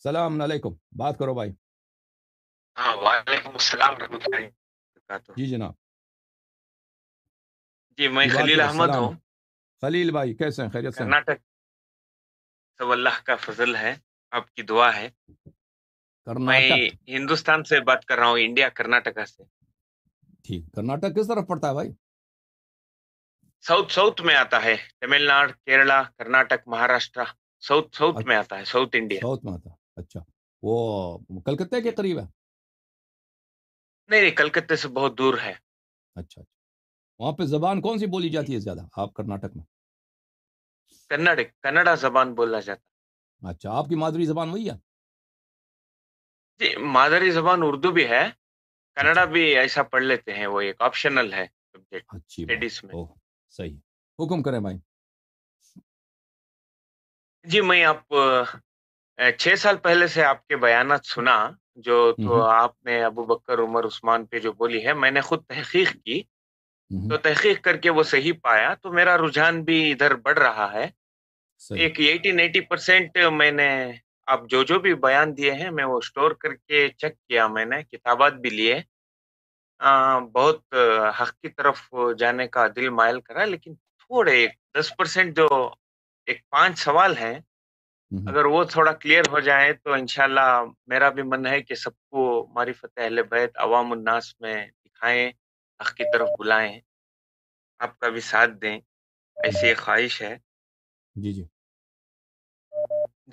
السلام علیکم بات کرو بھائی ہاں وعلیکم السلام اللہ جی جناب جی میں جی، خلیل احمد ہوں خلیل بھائی کیسے ہیں کرناٹک آپ کی دعا ہے میں ہندوستان سے بات کر رہا ہوں انڈیا کرناٹکا سے کرناٹک کس طرف پڑتا ہے بھائی ساؤتھ ساؤتھ میں آتا ہے تمل ناڈو کیرلا کرناٹک مہاراشٹرا ساؤتھ ساؤتھ میں اچھا۔ آتا ہے ساؤتھ انڈیا ساؤتھ میں آتا ہے اچھا وہ کلکتے کے جی۔ قریب ہے نہیں نہیں کلکتے سے بہت دور ہے اچھا،, اچھا وہاں پہ زبان کون سی بولی جی۔ جاتی ہے زیادہ آپ کرناٹک میں کرناٹک کنڈا زبان بولا جاتا اچھا آپ کی مادری زبان وہی ہے جی مادری زبان اردو بھی ہے کنڈا اچھا۔ بھی ایسا پڑھ لیتے ہیں وہ ایک آپشنل ہے صحیح حکم کریں بھائی جی میں آپ چھ سال پہلے سے آپ کے بیانات سنا جو تو آپ نے ابو بکر عمر عثمان پہ جو بولی ہے میں نے خود تحقیق کی تو تحقیق کر کے وہ صحیح پایا تو میرا رجحان بھی ادھر بڑھ رہا ہے ایک ایٹی نائٹی پرسینٹ میں نے آپ جو جو بھی بیان دیے ہیں میں وہ اسٹور کر کے چیک کیا میں نے کتابات بھی لیے بہت حق کی طرف جانے کا دل مائل کرا لیکن تھوڑے ایک دس پرسینٹ جو ایک پانچ سوال ہیں اگر وہ تھوڑا کلیئر ہو جائے تو انشاءاللہ میرا بھی من ہے کہ سب کو معرفت اہل بیت عوام الناس میں دکھائیں حق کی طرف بلائیں آپ کا بھی ساتھ دیں ایسی جی۔ ایک خواہش ہے جی جی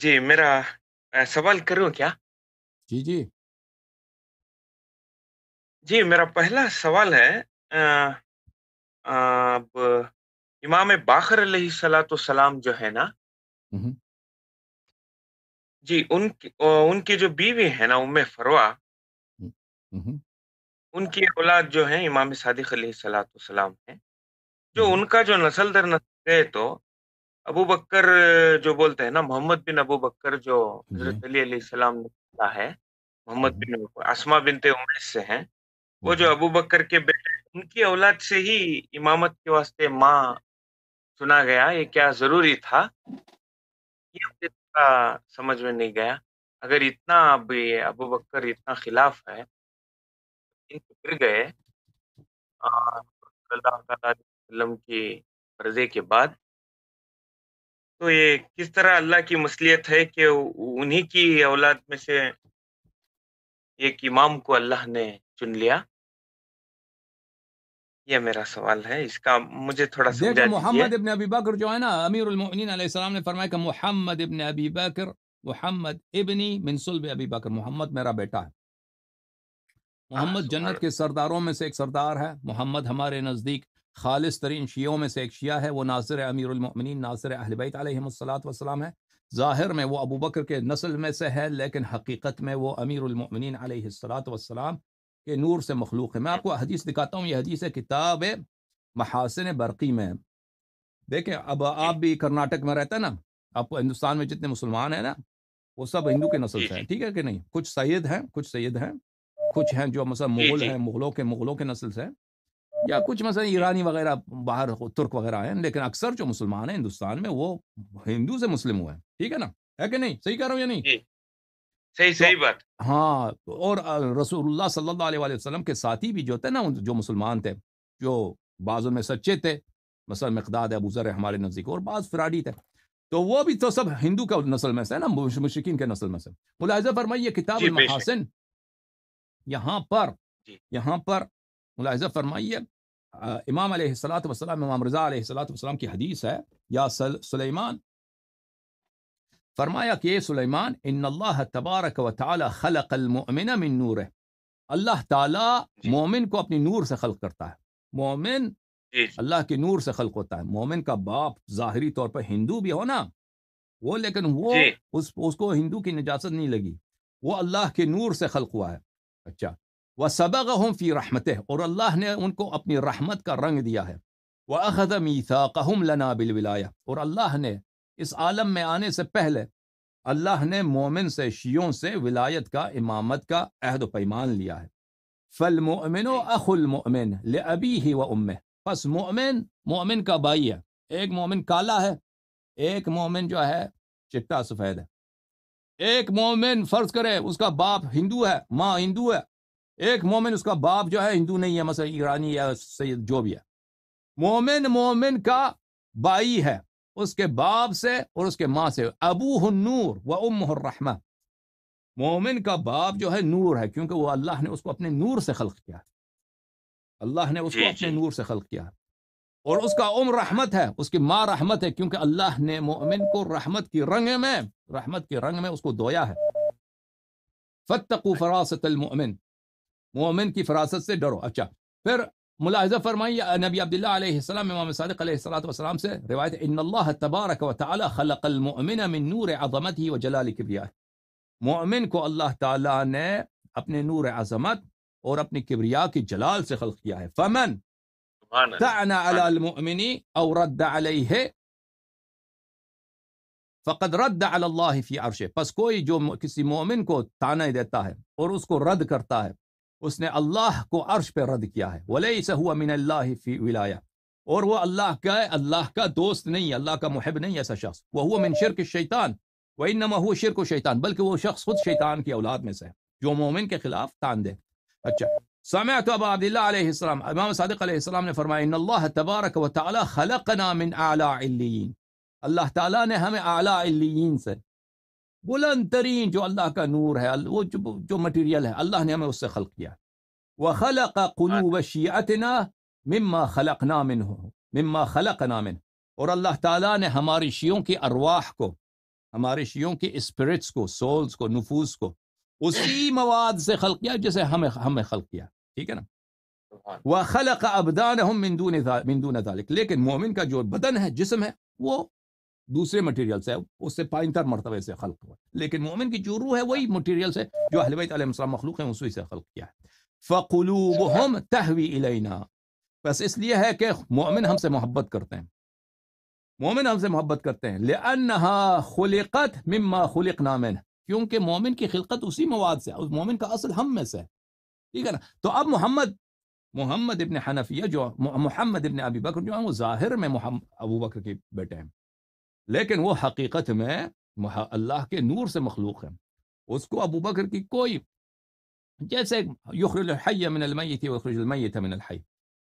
جی میرا سوال کروں کیا جی جی جی میرا پہلا سوال ہے امام باخر علیہ السلام جو ہے نا جی ان کی ان کی جو بیوی ہے نا ام فروا ان کی اولاد جو ہیں امام صادق علیہ علی والسلام ہیں جو ان کا جو نسل در نسل گئے تو ابو بکر جو بولتے ہیں نا محمد بن ابو بکر جو جی۔ حضرت علی علیہ السلام نے ہے محمد بن ابو آسما بنتے امیش سے ہیں وہ جو ابو بکر کے بیٹے ہیں ان کی اولاد سے ہی امامت کے واسطے ماں سنا گیا یہ کیا ضروری تھا یہ سمجھ میں نہیں گیا اگر اتنا ابو بکر اتنا خلاف ہے گئے اللہ تعالیٰ وسلم کی فرضے کے بعد تو یہ کس طرح اللہ کی مصلیت ہے کہ انہی کی اولاد میں سے ایک امام کو اللہ نے چن لیا یہ میرا سوال ہے اس کا مجھے تھوڑا محمد ابن ابی بکر جو ہے نا امیر المین السلام نے فرمایا کہ محمد ابن ابی بکر محمد ابنی ابی بکر محمد میرا بیٹا ہے محمد جنت کے سرداروں میں سے ایک سردار ہے محمد ہمارے نزدیک خالص ترین شیعوں میں سے ایک شیعہ ہے وہ ناصر امیر المؤمنین ناصر اہل بیت علیہ الصلاۃ وسلام ہے ظاہر میں وہ ابو بکر کے نسل میں سے ہے لیکن حقیقت میں وہ امیر المؤمنین علیہ السلاۃ وسلام کہ نور سے مخلوق ہے میں آپ کو حدیث دکھاتا ہوں یہ حدیث ہے کتاب محاسن برقی میں دیکھیں اب آپ بھی کرناٹک میں رہتا ہے نا آپ کو ہندوستان میں جتنے مسلمان ہیں نا وہ سب ہندو کے نسل سے ہیں ٹھیک ہے کہ نہیں کچھ سید ہیں کچھ سید ہیں کچھ ہیں جو مثلا جی، مغل جی۔ ہیں مغلوں کے مغلوں کے نسل سے ہیں یا کچھ مثلا ایرانی وغیرہ باہر ترک وغیرہ ہیں لیکن اکثر جو مسلمان ہیں ہندوستان میں وہ ہندو سے مسلم ہوئے ہیں ٹھیک ہے نا ہے کہ نہیں صحیح کہہ رہا ہوں یا نہیں جی۔ صحیح صحیح بات ہاں اور رسول اللہ صلی اللہ علیہ وسلم کے ساتھی بھی جو تھے نا جو مسلمان تھے جو بعض سچے تھے مثلا مقداد ابو ذر ہمارے نزدیک اور بعض فراڈی تھے تو وہ بھی تو سب ہندو کا نسل میں سے نا مشکین کے نسل میں سے ملاحظہ فرمائیے کتاب جی، المحاسن یہاں پر جی۔ یہاں پر ملاحظہ فرمائیے امام علیہ السلام وسلم امام رضا علیہ السلام وسلم کی حدیث ہے یا سلیمان فرمایا کہ اے سلیمان ان اللہ تبارک و تعالی خلق المؤمن من نور اللہ تعالیٰ جی۔ مومن کو اپنی نور سے خلق کرتا ہے مومن جی، جی۔ اللہ کے نور سے خلق ہوتا ہے مومن کا باپ ظاہری طور پر ہندو بھی ہو نا وہ لیکن وہ اس اس کو ہندو کی نجاست نہیں لگی وہ اللہ کے نور سے خلق ہوا ہے اچھا وہ سبق ہوں فی رحمت اور اللہ نے ان کو اپنی رحمت کا رنگ دیا ہے وہ قہم لنا بالولا اور اللہ نے اس عالم میں آنے سے پہلے اللہ نے مومن سے شیوں سے ولایت کا امامت کا عہد و پیمان لیا ہے فل جی۔ من و اخ مومن لے ابھی ہی و ام بس مومن مومن کا بھائی ہے ایک مومن کالا ہے ایک مومن جو ہے چٹا سفید ہے ایک مومن فرض کرے اس کا باپ ہندو ہے ماں ہندو ہے ایک مومن اس کا باپ جو ہے ہندو نہیں ہے مثلا ایرانی یا سید جو بھی ہے مومن مومن کا بائی ہے اس کے باپ سے اور اس کے ماں سے ابو نور و ام الرحمہ مومن کا باپ جو ہے نور ہے کیونکہ وہ اللہ نے اس کو اپنے نور سے خلق کیا اللہ نے اس کو جی، اپنے جی۔ نور سے خلق کیا اور اس کا رحمت ہے اس کی ماں رحمت ہے کیونکہ اللہ نے مومن کو رحمت کی رنگ میں رحمت کے رنگ میں اس کو دویا ہے فتقو فراست المؤمن مومن کی فراست سے ڈرو اچھا پھر ملاحظہ فرمائیے نبی عبداللہ علیہ السلام امام صادق علیہ السلام والسلام سے روایت ان اللہ تبارک و تعالی خلق المؤمن من نور عظمت ہی و جلال کبریا مومن کو اللہ تعالی نے اپنے نور عظمت اور اپنی کبریا کی جلال سے خلق کیا ہے فمن تعنا علی المؤمن او رد علیہ فقد رد علی اللہ فی عرشه پس کوئی جو کسی مؤمن کو تانا دیتا ہے اور اس کو رد کرتا ہے اس نے اللہ کو عرش پہ رد کیا ہے ہوا من اللہ فی ولایا اور وہ اللہ کا ہے اللہ کا دوست نہیں اللہ کا محب نہیں ایسا شخص وہ ہوا من شرک شیطان وہ انما ہوا شرک و شیطان بلکہ وہ شخص خود شیطان کی اولاد میں سے ہے جو مومن کے خلاف تان دے اچھا سمعت عبد وبادہ علیہ السلام امام صادق علیہ السلام نے فرمایا ان اللہ تبارک و تعالی خلقنا من اعلی علیین اللہ تعالیٰ نے اعلی اعلیٰ سے بلند ترین جو اللہ کا نور ہے وہ جو مٹیریل ہے اللہ نے ہمیں اس سے خلق کیا وہ خلق قلو و شیعت نا مما خلق نامن ہو مما خلق نامن اور اللہ تعالیٰ نے ہماری شیوں کی ارواح کو ہمارے شیوں کے اسپرٹس کو سولز کو نفوس کو اسی مواد سے خلق کیا جسے ہمیں ہمیں خلق کیا ٹھیک ہے نا وہ خلق کا مندون مندون لیکن مومن کا جو بدن ہے جسم ہے وہ دوسرے مٹیریل سے اس سے پائن تر مرتبے سے خلق ہوا لیکن مومن کی جو روح ہے وہی مٹیریل سے جو اہل بیت علیہ السلام مخلوق ہیں سے خلق کیا ہے اس لیے ہے کہ مومن ہم سے محبت کرتے ہیں مومن ہم سے محبت کرتے ہیں کیونکہ مومن کی خلقت اسی مواد سے مومن کا اصل ہم میں سے نا تو اب محمد محمد ابن حنفیہ جو محمد ابن ابی بکر جو ہیں وہ ظاہر میں محمد ابو بکر کے بیٹے ہیں لیکن وہ حقیقت میں اللہ کے نور سے مخلوق ہے اس کو ابو بکر کی کوئی جیسے الحی الحی من من المیت المیت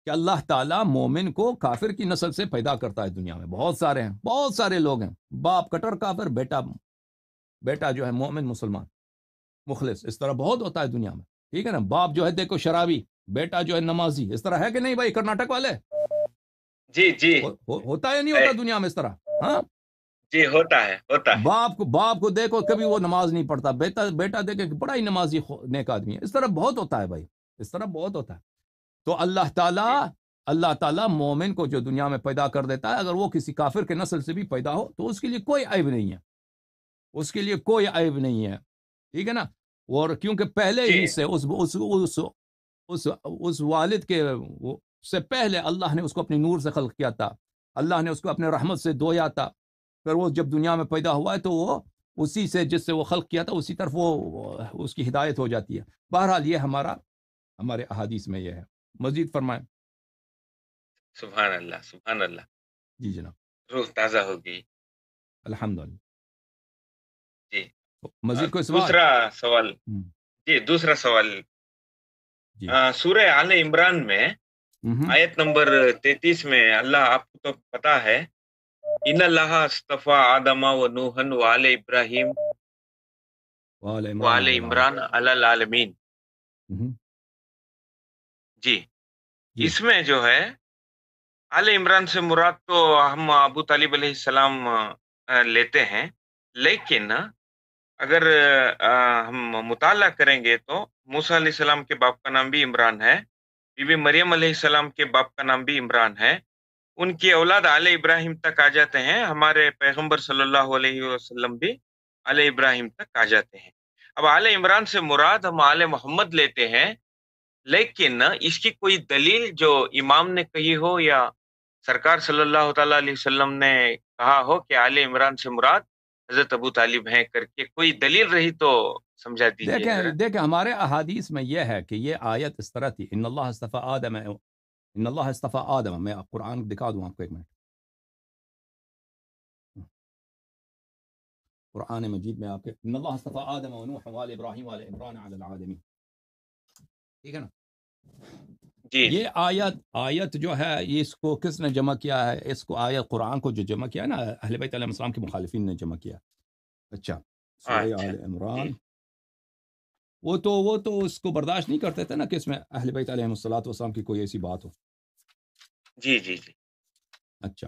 کہ اللہ تعالیٰ مومن کو کافر کی نسل سے پیدا کرتا ہے دنیا میں بہت سارے ہیں بہت سارے لوگ ہیں باپ کٹر کافر بیٹا بیٹا جو ہے مومن مسلمان مخلص اس طرح بہت ہوتا ہے دنیا میں ٹھیک ہے نا باپ جو ہے دیکھو شرابی بیٹا جو ہے نمازی اس طرح ہے کہ نہیں بھائی کرناٹک والے جی جی ہوتا ہے نہیں ہوتا دنیا میں اس طرح ہاں جی ہوتا ہے ہوتا ہے باپ کو باپ کو دیکھو کبھی وہ نماز نہیں پڑھتا بیٹا بیٹا دیکھے بڑا ہی نمازی نیک آدمی ہے اس طرح بہت ہوتا ہے بھائی اس طرح بہت ہوتا ہے تو اللہ تعالیٰ جی۔ اللہ تعالیٰ مومن کو جو دنیا میں پیدا کر دیتا ہے اگر وہ کسی کافر کے نسل سے بھی پیدا ہو تو اس کے لیے کوئی عیب نہیں ہے اس کے لیے کوئی عیب نہیں ہے ٹھیک ہے نا اور کیونکہ پہلے جی۔ ہی سے اس اس اس, اس, اس والد کے سے پہلے اللہ نے اس کو اپنی نور سے خلق کیا تھا اللہ نے اس کو اپنے رحمت سے دھویا تھا پھر وہ جب دنیا میں پیدا ہوا ہے تو وہ اسی سے جس سے وہ خلق کیا تھا اسی طرف وہ اس کی ہدایت ہو جاتی ہے بہرحال یہ ہمارا ہمارے احادیث میں یہ ہے مزید فرمائیں سبحان اللہ سبحان اللہ جی جناب روح تازہ ہوگی الحمد للہ جی مزید کوئی سوال دوسرا سوال جی دوسرا سوال جی سورہ آل عمران میں آیت نمبر تینتیس میں اللہ آپ کو تو پتا ہے ان اللہ استفا آدم و نوہن علی العالمین جی اس میں جو ہے آل عمران سے مراد تو ہم ابو طالب علیہ السلام لیتے ہیں لیکن اگر ہم مطالعہ کریں گے تو موسا علیہ السلام کے باپ کا نام بھی عمران ہے بی بی مریم علیہ السلام کے باپ کا نام بھی عمران ہے ان کی اولاد علیہ ابراہیم تک آ جاتے ہیں ہمارے پیغمبر صلی اللہ علیہ وسلم بھی علیہ ابراہیم تک آ جاتے ہیں اب آل عمران سے مراد ہم آل محمد لیتے ہیں لیکن اس کی کوئی دلیل جو امام نے کہی ہو یا سرکار صلی اللہ تعالیٰ علیہ وسلم نے کہا ہو کہ آل عمران سے مراد حضرت ابو طالب ہیں کر کے کوئی دلیل رہی تو سمجھا دیکھیں ہمارے احادیث میں یہ ہے کہ یہ آیت اس طرح تھی ان اللہ آدم ان نلا استفیٰیٰیٰیٰیٰی آ میں قرآن دکھا دوں آپ کو ایک من قرآن مجید آیت آیت جو ہے یہ اس کو کس نے جمع کیا ہے اس کو آیت قرآن کو جو جمع کیا ہے نا اہل بیت علیہ السلام کے مخالفین نے جمع کیا اچھا, اچھا۔ آل عمران جی۔ وہ تو وہ تو اس کو برداشت نہیں کرتے تھے نا کہ اس میں اہل بیمہ صلاحت والس کی کوئی ایسی بات ہو جی جی جی اچھا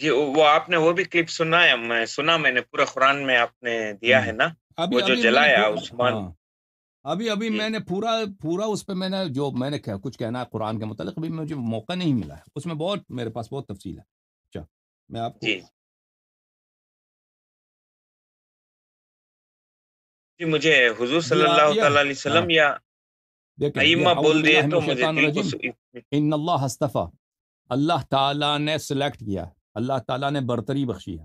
جی وہ آپ نے وہ بھی کلپ سنا ہے میں سنا میں نے پورا قرآن میں آپ نے دیا ہے نا وہ جو جلایا عثمان ہاں۔ ابھی ابھی جی۔ میں نے پورا پورا اس پہ میں نے جو میں نے کچھ کہنا ہے قرآن کے متعلق ابھی مجھے موقع نہیں ملا ہے اس میں بہت میرے پاس بہت تفصیل ہے اچھا میں آپ جی۔, جی مجھے حضور صلی اللہ تعالی علیہ وسلم ہاں۔ یا ہندوستان اللہ ان اللہ تعالیٰ نے سلیکٹ کیا ہے اللہ تعالیٰ نے برتری بخشی ہے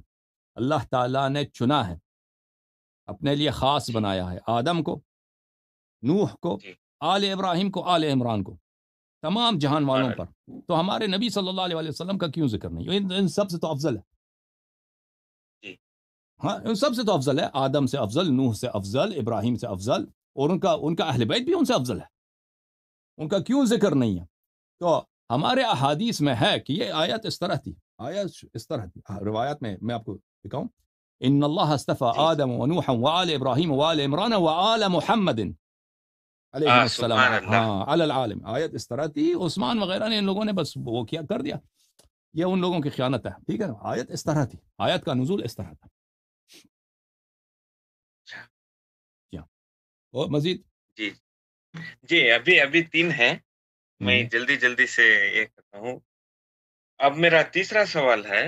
اللہ تعالیٰ نے چنا ہے اپنے لیے خاص جی۔ بنایا ہے آدم کو نوح کو جی۔ آل ابراہیم کو آل عمران کو تمام جہان ہاں والوں جی۔ پر تو ہمارے نبی صلی اللہ علیہ وسلم کا کیوں ذکر نہیں ان سب سے تو افضل ہے ہاں ان سب سے تو افضل ہے آدم سے افضل نوح سے افضل ابراہیم سے افضل اور ان کا ان کا اہل بیت بھی ان سے افضل ہے ان کا کیوں ذکر نہیں ہے تو ہمارے احادیث میں ہے کہ یہ آیت اس طرح تھی آیت اس طرح تھی روایت میں میں آپ کو دکھاؤں ان اللہ استفا جی۔ آدم و و و و نوح آل آل آل ابراہیم عمران محمد علیہ السلام ہاں العالم آیت اس طرح تھی عثمان وغیرہ نے ان لوگوں نے بس وہ کیا کر دیا یہ ان لوگوں کی خیانت ہے ٹھیک ہے آیت اس طرح تھی آیت کا نزول اس طرح تھا کیا اچھا۔ جی ہاں۔ مزید جی۔ جی ابھی ابھی تین ہیں میں جلدی جلدی سے یہ کرتا ہوں اب میرا تیسرا سوال ہے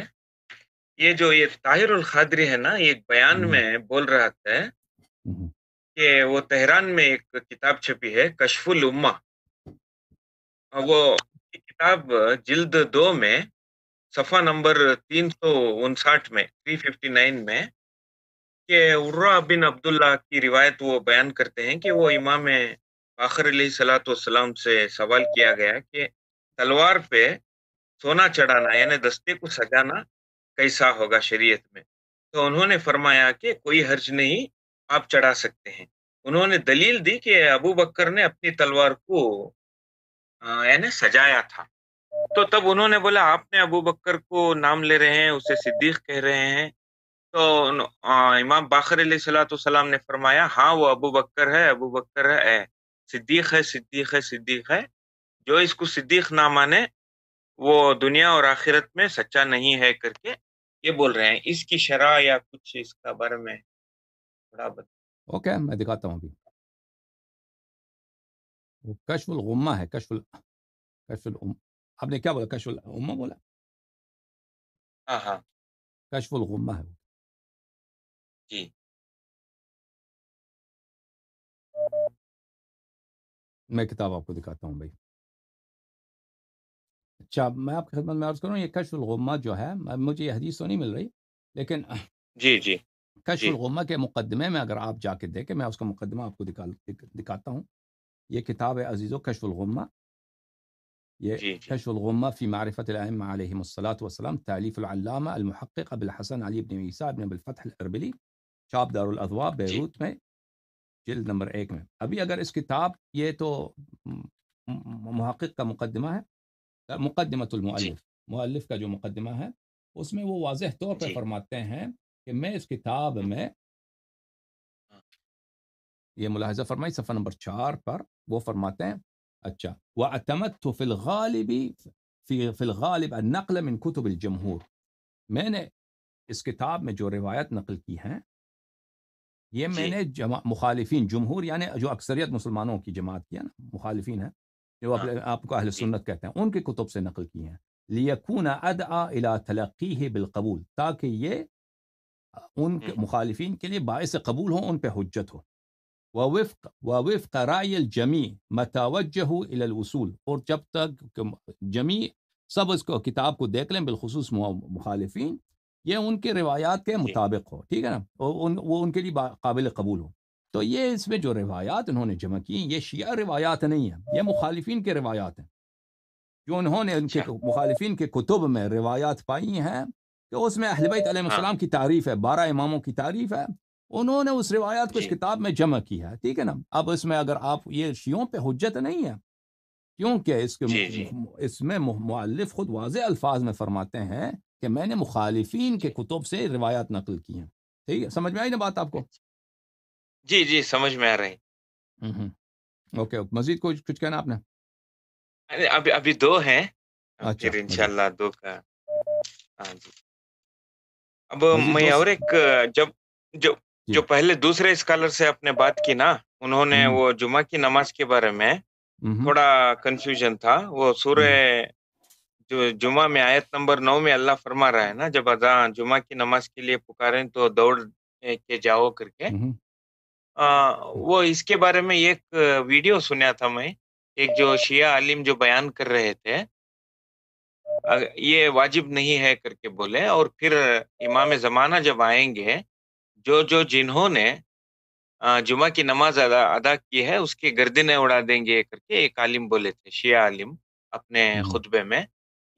یہ جو یہ طاہر الخادری ہے نا بیان میں بول رہا تھا کہ وہ تہران میں ایک کتاب چھپی ہے کشف الما وہ کتاب جلد دو میں صفا نمبر تین سو انسٹھ میں تھری ففٹی نائن میں کہ عرا بن عبداللہ کی روایت وہ بیان کرتے ہیں کہ وہ امام آخر علیہ سلاۃ والسلام سے سوال کیا گیا کہ تلوار پہ سونا چڑھانا یعنی دستے کو سجانا کیسا ہوگا شریعت میں تو انہوں نے فرمایا کہ کوئی حرج نہیں آپ چڑھا سکتے ہیں انہوں نے دلیل دی کہ ابو بکر نے اپنی تلوار کو یعنی سجایا تھا تو تب انہوں نے بولا آپ نے ابو بکر کو نام لے رہے ہیں اسے صدیق کہہ رہے ہیں تو امام باخر علیہ السلام نے فرمایا ہاں وہ ابو بکر ہے ابو بکر ہے اے صدیق ہے صدیق ہے صدیق ہے جو اس کو صدیق نہ مانے وہ دنیا اور آخرت میں سچا نہیں ہے کر کے یہ بول رہے ہیں اس کی شرح یا کچھ اس کا بارے میں بڑا بتا میں دکھاتا ہوں ابھی کشف الغما ہے ال... کشف الام آپ نے کیا بولا کشف الما بولا ہاں ہاں کشف الغما ہے جی میں کتاب آپ کو دکھاتا ہوں بھائی اچھا میں آپ کی خدمت میں عرض کروں یہ کشف الغمہ جو ہے مجھے یہ حدیث تو نہیں مل رہی لیکن جی جی کشف جی. الغمہ کے مقدمے میں اگر آپ جا کے دیکھیں میں اس کا مقدمہ آپ کو دکھاتا ہوں یہ کتاب ہے عزیز کشف الغمہ یہ کشف الغمہ فی معرفت الائمہ علیہ الصلات والسلام تعلیف العلامہ المحقق ابو الحسن علی ابن عیسیٰ ابن ابو الفتح الاربلی چاپ دار الاضواء بیروت جی. میں جلد نمبر ایک میں ابھی اگر اس کتاب یہ تو محقق کا مقدمہ ہے مقدمۃ جی۔ المالف مؤلف کا جو مقدمہ ہے اس میں وہ واضح طور پر جی۔ فرماتے ہیں کہ میں اس کتاب ہاں۔ میں یہ ملاحظہ فرمائی صفحہ نمبر چار پر وہ فرماتے ہیں اچھا وہ اتمت و فل غالب فی الغالب نقل من کتب الجمہور میں نے اس کتاب میں جو روایت نقل کی ہیں يمنا جماعة مخالفين جمهور يعني جو أكثرية مسلمانون كي جماعات كي يعني مخالفين جو آه. أبقى أهل السنة كاتا أون كي كتب سي نقل كي ليكون أدعى إلى تلقيه بالقبول تاكي يه أون مخالفين كي لي باعث قبول هون بحجته ووفق ووفق رأي الجميع ما توجهوا إلى الوصول أور جبتك جميع سبسكو كتابكو ديكلم بالخصوص مخالفين یہ ان کے روایات کے جی۔ مطابق ہو ٹھیک ہے نا ان وہ ان کے لیے قابل قبول ہو تو یہ اس میں جو روایات انہوں نے جمع کی یہ شیعہ روایات نہیں ہیں یہ مخالفین کے روایات ہیں جو انہوں نے ان کے اچھا۔ مخالفین کے کتب میں روایات پائی ہیں تو اس میں اہل بیت علیہ ہاں۔ السلام کی تعریف ہے بارہ اماموں کی تعریف ہے انہوں نے اس روایات کو اس جی۔ کتاب میں جمع کی ہے ٹھیک ہے نا اب اس میں اگر آپ یہ شیعوں پہ حجت نہیں ہے کیونکہ اس کے جی، اس میں مؤلف خود واضح الفاظ میں فرماتے ہیں کہ میں نے مخالفین کے کتب سے روایات نقل کی ہیں ٹھیک ہے سمجھ میں آئی نا بات آپ کو اچھا۔ جی جی سمجھ میں آ رہی اوکے مزید کچھ کچھ کہنا آپ نے ابھی ابھی دو ہیں اچھا، پھر انشاءاللہ دو کا ہاں جی اب میں اور ایک جب جو جی۔ جو پہلے دوسرے اسکالر سے اپنے بات کی نا انہوں نے وہ جمعہ کی نماز کے بارے میں تھوڑا کنفیوژن تھا وہ سورہ جو جمعہ میں آیت نمبر نو میں اللہ فرما رہا ہے نا جب اذان جمعہ کی نماز کے لیے پکارے تو دوڑ کے جاؤ کر کے وہ اس کے بارے میں ایک ویڈیو سنیا تھا میں ایک جو شیعہ عالم جو بیان کر رہے تھے یہ واجب نہیں ہے کر کے بولے اور پھر امام زمانہ جب آئیں گے جو جو جنہوں نے جمعہ کی نماز ادا ادا کی ہے اس کی گردنیں اڑا دیں گے کر کے ایک عالم بولے تھے شیعہ عالم اپنے خطبے میں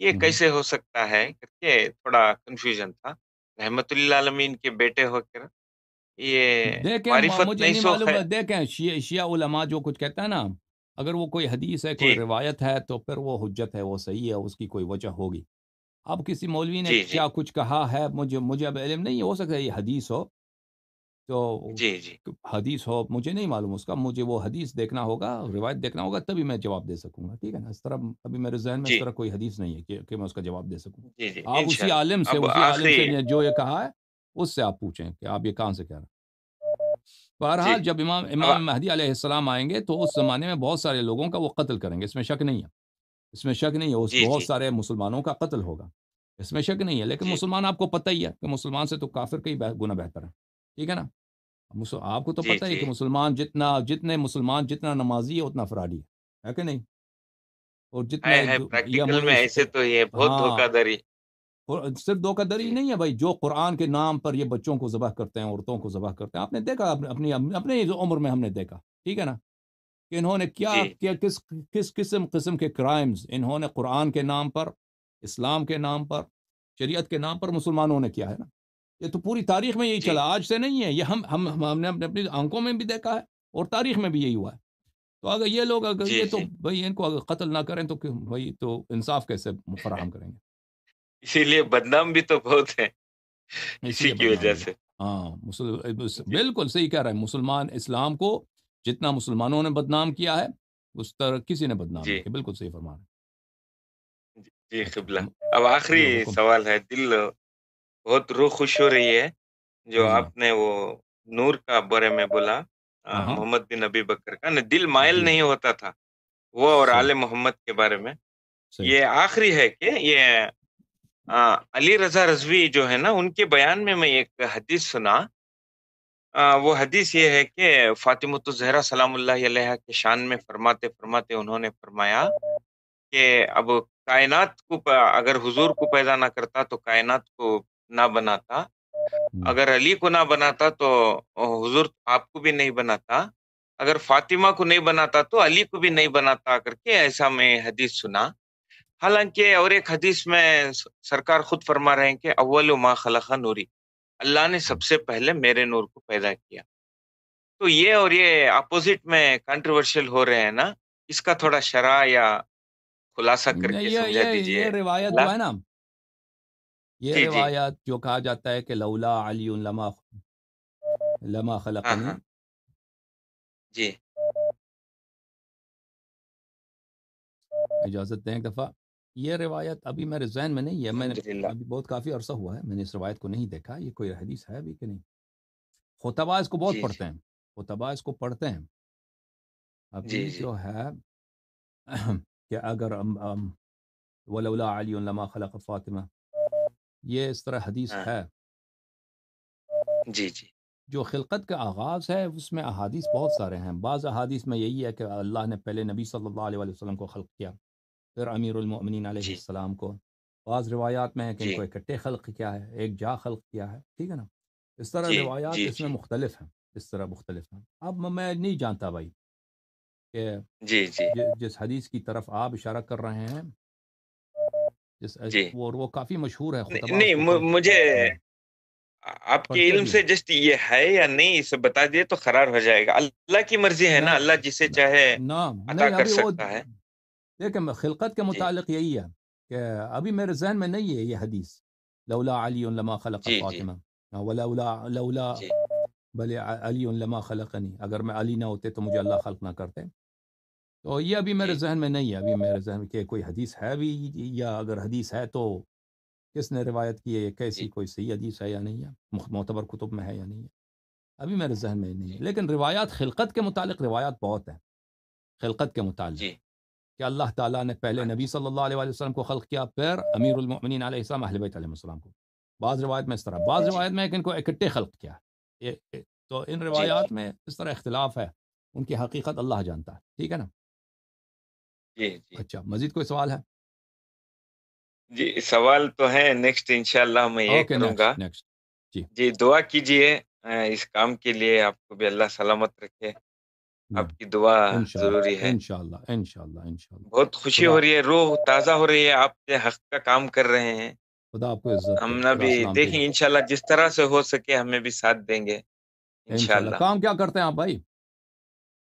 یہ کیسے ہو سکتا ہے کر کے تھوڑا کنفیوژن تھا رحمت اللہ عالمین کے بیٹے ہو کر یہ معرفت نہیں معلوم ہے دیکھیں شیعہ شیعہ علماء جو کچھ کہتا ہے نا اگر وہ کوئی حدیث ہے کوئی جی۔ روایت ہے تو پھر وہ حجت ہے وہ صحیح ہے اس کی کوئی وجہ ہوگی اب کسی مولوی نے جی، جی۔ کیا کچھ کہا ہے مجھے مجھے اب علم نہیں ہو سکتا یہ حدیث ہو تو جی جی حدیث ہو مجھے نہیں معلوم اس کا مجھے وہ حدیث دیکھنا ہوگا روایت دیکھنا ہوگا تبھی میں جواب دے سکوں گا ٹھیک ہے نا اس طرح ابھی میرے ذہن میں اس جی۔ طرح کوئی حدیث نہیں ہے کہ میں اس کا جواب دے سکوں جی، جی، آپ اسی عالم سے جو یہ کہا ہے اس سے آپ پوچھیں کہ آپ یہ کہاں سے کہہ رہے ہیں بہرحال جب امام امام مہدی علیہ السلام آئیں گے تو اس زمانے میں بہت سارے لوگوں کا وہ قتل کریں گے اس میں شک نہیں ہے اس میں شک نہیں ہے اس بہت سارے مسلمانوں کا قتل ہوگا اس میں شک نہیں ہے لیکن مسلمان آپ کو پتہ ہی ہے کہ مسلمان سے تو کافر کئی گنا بہتر ہے ٹھیک ہے نا آپ کو تو جی، پتہ ہی جی۔ کہ مسلمان جتنا جتنے مسلمان جتنا نمازی ہے اتنا فراڈی ہے کہ نہیں اور جتنے تو ہاں۔ صرف دھوکہ دری نہیں ہے بھائی جو قرآن کے نام پر یہ بچوں کو ذبح کرتے ہیں عورتوں کو ذبح کرتے ہیں آپ نے دیکھا اپنی اپنے عمر میں ہم نے دیکھا ٹھیک ہے نا کہ انہوں نے کیا جی۔ کیا کس کس قسم قسم کے کرائمز انہوں نے قرآن کے نام پر اسلام کے نام پر شریعت کے نام پر مسلمانوں نے کیا ہے نا یہ تو پوری تاریخ میں یہی جی. چلا آج سے نہیں ہے یہ ہم ہم ہم نے اپنے اپنی آنکھوں میں بھی دیکھا ہے اور تاریخ میں بھی یہی ہوا ہے تو اگر یہ لوگ اگر جی. یہ تو جی۔ بھائی ان کو اگر قتل نہ کریں تو بھائی تو انصاف کیسے فراہم کریں گے اسی لیے بدنام بھی تو بہت ہیں اسی کی وجہ سے ہاں جی۔ بالکل صحیح کہہ رہا ہے مسلمان اسلام کو جتنا مسلمانوں نے بدنام کیا ہے اس طرح کسی نے بدنام جی۔ کیا بالکل صحیح فرمان جی قبلہ اب آخری سوال ہے دل بہت روح خوش ہو رہی ہے جو جی، جی۔ آپ نے وہ نور کا بارے میں بولا محمد بن ابی بکر کا دل مائل جی۔ نہیں ہوتا تھا وہ اور آل محمد کے بارے میں یہ آخری ہے کہ یہ علی رضا رضوی جو ہے نا ان کے بیان میں میں ایک حدیث سنا وہ حدیث یہ ہے کہ فاطمۃ الزہرا سلام اللہ علیہ کے شان میں فرماتے فرماتے انہوں نے فرمایا کہ اب کائنات کو اگر حضور کو پیدا نہ کرتا تو کائنات کو نہ بناتا اگر علی کو نہ بناتا تو حضور آپ کو بھی نہیں بناتا اگر فاطمہ کو کو نہیں بناتا تو علی بھی نہیں بناتا کر کے ایسا میں حدیث حدیث سنا حالانکہ اور ایک میں سرکار خود فرما رہے ہیں کہ اول ما خلقہ نوری اللہ نے سب سے پہلے میرے نور کو پیدا کیا تو یہ اور یہ اپوزٹ میں کنٹرورشیل ہو رہے ہیں نا اس کا تھوڑا شرح یا خلاصہ کر کے سمجھا روایت ہے نا یہ جی, جی۔ روایات جی جو کہا جاتا ہے کہ لولا علی لما لما ہاں، ہاں۔ جی اجازت دیں ایک دفعہ یہ روایت ابھی میرے ذہن میں نہیں ہے میں ابھی بہت کافی عرصہ ہوا ہے میں نے اس روایت کو نہیں دیکھا یہ کوئی حدیث ہے ابھی کہ نہیں خطبہ اس کو بہت جی, جی۔ پڑھتے ہیں خطبہ اس کو پڑھتے ہیں ابھی جی، جو ہے کہ اگر وہ لولا علی لما خلق فاطمہ یہ اس طرح حدیث ہاں۔ ہے جی جی جو خلقت کا آغاز ہے اس میں احادیث بہت سارے ہیں بعض احادیث میں یہی ہے کہ اللہ نے پہلے نبی صلی اللہ علیہ وسلم کو خلق کیا پھر امیر المؤمنین علیہ جی. السلام کو بعض روایات میں ہے کہ جی. ان کو اکٹھے خلق کیا ہے ایک جا خلق کیا ہے ٹھیک ہے نا اس طرح جی. روایات جی، اس میں جی۔ مختلف ہیں اس طرح مختلف ہیں اب میں نہیں جانتا بھائی کہ جی، جس حدیث کی طرف آپ اشارہ کر رہے ہیں جس جی۔ اور وہ کافی مشہور ہے نہیں مجھے آپ کے علم سے جسٹ یہ ہے یا نہیں اسے بتا دیے تو خرار ہو جائے گا اللہ کی مرضی ہے نا اللہ جسے چاہے عطا کر سکتا ہے دیکھیں خلقت کے جی۔ متعلق یہی ہے کہ ابھی میرے ذہن میں نہیں ہے یہ حدیث لولا علی لما خلق جی، فاطمہ ولولا لولا بھلے علی لما خلقنی اگر میں علی نہ ہوتے تو مجھے اللہ خلق نہ کرتے تو یہ ابھی میرے جی۔ ذہن میں نہیں ہے ابھی میرے ذہن میں کہ کوئی حدیث ہے بھی یا اگر حدیث ہے تو کس نے روایت کی ہے کیسی جی۔ کوئی صحیح حدیث ہے یا نہیں ہے معتبر کتب میں ہے یا نہیں ہے ابھی میرے ذہن میں نہیں ہے جی۔ لیکن روایات خلقت کے متعلق روایات بہت ہیں خلقت کے متعلق کہ اللہ تعالیٰ نے پہلے ہاں۔ نبی صلی اللہ علیہ وسلم کو خلق کیا پھر امیر المؤمنین علیہ السلام اہل بیت علیہ السلام کو بعض روایت میں اس طرح بعض روایت میں ان کو اکٹھے خلق کیا تو ان روایات میں اس طرح اختلاف ہے ان کی حقیقت اللہ جانتا ہے ٹھیک ہے نا جی جی اچھا مزید کوئی سوال ہے جی سوال تو ہے نیکسٹ انشاءاللہ میں یہ کروں گا جی۔, جی دعا کیجئے اس کام کے لیے آپ کو بھی اللہ سلامت رکھے ہاں، آپ کی دعا ضروری ہے انشاءاللہ انشاءاللہ انشاءاللہ بہت خوشی ہو رہی ہے روح تازہ ہو رہی ہے آپ کے حق کا کام کر رہے ہیں خدا آپ کو عزت ہم نہ بھی دیکھیں انشاءاللہ جس طرح سے ہو سکے ہمیں بھی ساتھ دیں گے انشاءاللہ کام کیا کرتے ہیں آپ بھائی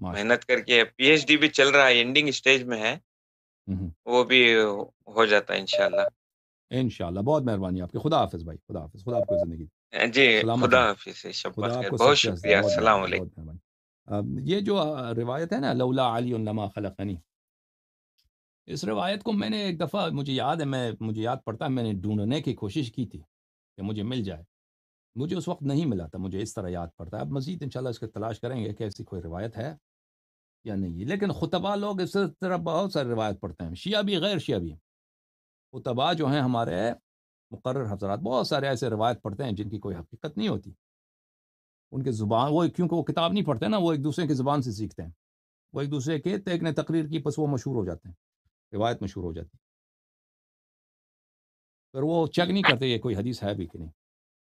محنت کر کے پی ایچ ڈی بھی چل رہا ہے اینڈنگ اسٹیج میں ہے وہ بھی ہو جاتا ہے انشاءاللہ انشاءاللہ بہت مہربانی آپ کے خدا حافظ بھائی خدا حافظ خدا آپ کو زندگی جی خدا حافظ خدا بہت شکریہ السلام علیکم یہ جو روایت ہے نا لولا علی لما خلقنی اس روایت کو میں نے ایک دفعہ مجھے یاد ہے میں مجھے یاد پڑتا ہے میں نے ڈھونڈنے کی کوشش کی تھی کہ مجھے مل جائے مجھے اس وقت نہیں ملا تھا مجھے اس طرح یاد پڑتا ہے اب مزید انشاءاللہ اس کو تلاش کریں گے کہ ایسی کوئی روایت ہے یا نہیں لیکن خطبہ لوگ اس طرح بہت سارے روایت پڑھتے ہیں شیعہ بھی غیر شیعہ بھی خطبہ جو ہیں ہمارے مقرر حضرات بہت سارے ایسے روایت پڑھتے ہیں جن کی کوئی حقیقت نہیں ہوتی ان کے زبان وہ کیونکہ وہ کتاب نہیں پڑھتے ہیں نا وہ ایک دوسرے کی زبان سے سیکھتے ہیں وہ ایک دوسرے کے تیک نے تقریر کی پس وہ مشہور ہو جاتے ہیں روایت مشہور ہو جاتی پھر وہ چیک نہیں کرتے یہ کوئی حدیث ہے بھی کہ نہیں